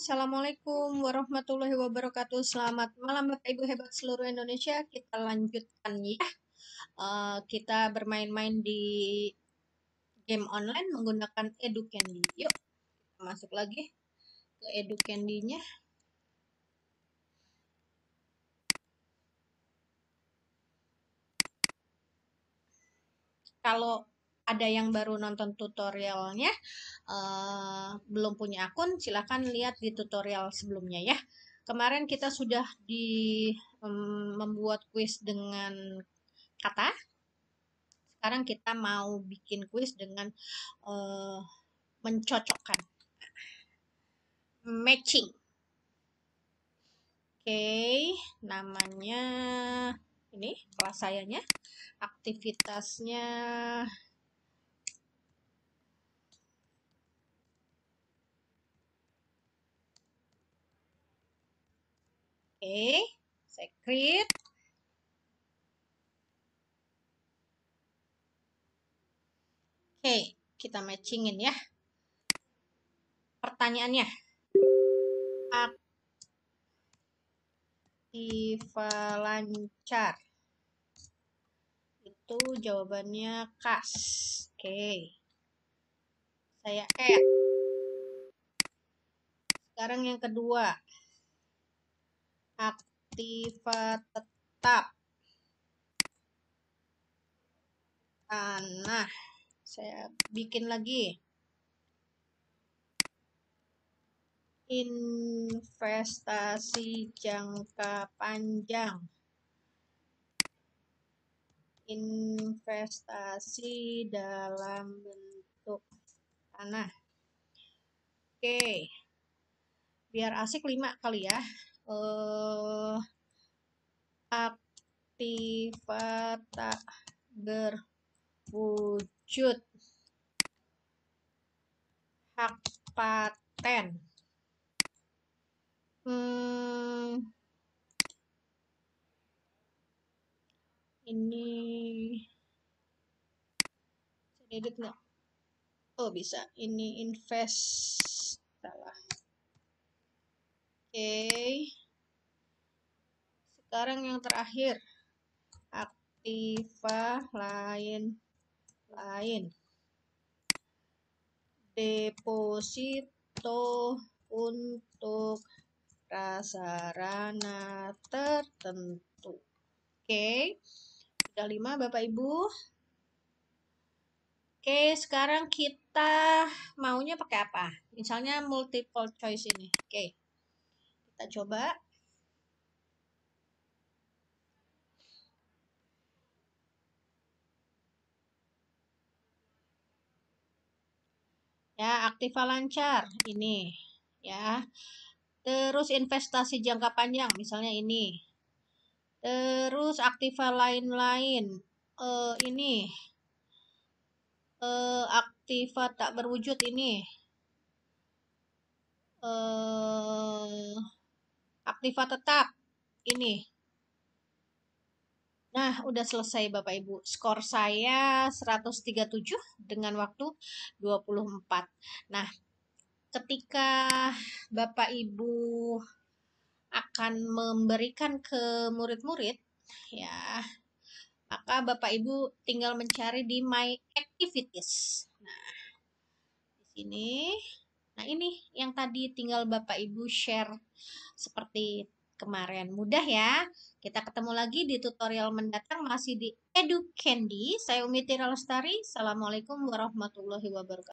Assalamualaikum warahmatullahi wabarakatuh. Selamat malam Bapak Ibu hebat seluruh Indonesia. Kita lanjutkan ya. Uh, kita bermain-main di game online menggunakan Edu Yuk, masuk lagi ke Edu nya Kalau ada yang baru nonton tutorialnya uh, belum punya akun silahkan lihat di tutorial sebelumnya ya kemarin kita sudah di um, membuat quiz dengan kata sekarang kita mau bikin quiz dengan uh, mencocokkan matching oke okay, namanya ini kelas sayanya aktivitasnya A, secret. Oke, okay, kita matchingin ya. Pertanyaannya. Aktiva lancar. Itu jawabannya kas. Oke. Okay. Saya add. Sekarang yang kedua. Aktif tetap tanah saya bikin lagi investasi jangka panjang investasi dalam bentuk tanah oke biar asik 5 kali ya uh, eh, aktivata berwujud hak paten hmm, ini bisa diedit oh bisa ini invest Oke, sekarang yang terakhir aktiva lain lain deposito untuk prasarana tertentu oke Sudah 35 Bapak Ibu Oke, sekarang kita maunya pakai apa? Misalnya multiple choice ini. Oke. Kita coba. Ya, aktiva lancar ini ya. Terus investasi jangka panjang misalnya ini. Terus aktiva lain-lain uh, ini uh, eh, aktiva tak berwujud ini uh, aktiva tetap ini. Nah, udah selesai Bapak Ibu. Skor saya 137 dengan waktu 24. Nah, ketika Bapak Ibu akan memberikan ke murid-murid ya, maka Bapak Ibu tinggal mencari di my activities. Nah, di sini Nah, ini yang tadi tinggal Bapak Ibu share seperti kemarin. Mudah ya. Kita ketemu lagi di tutorial mendatang masih di Edu Candy. Saya Umi Tira Lestari. Assalamualaikum warahmatullahi wabarakatuh.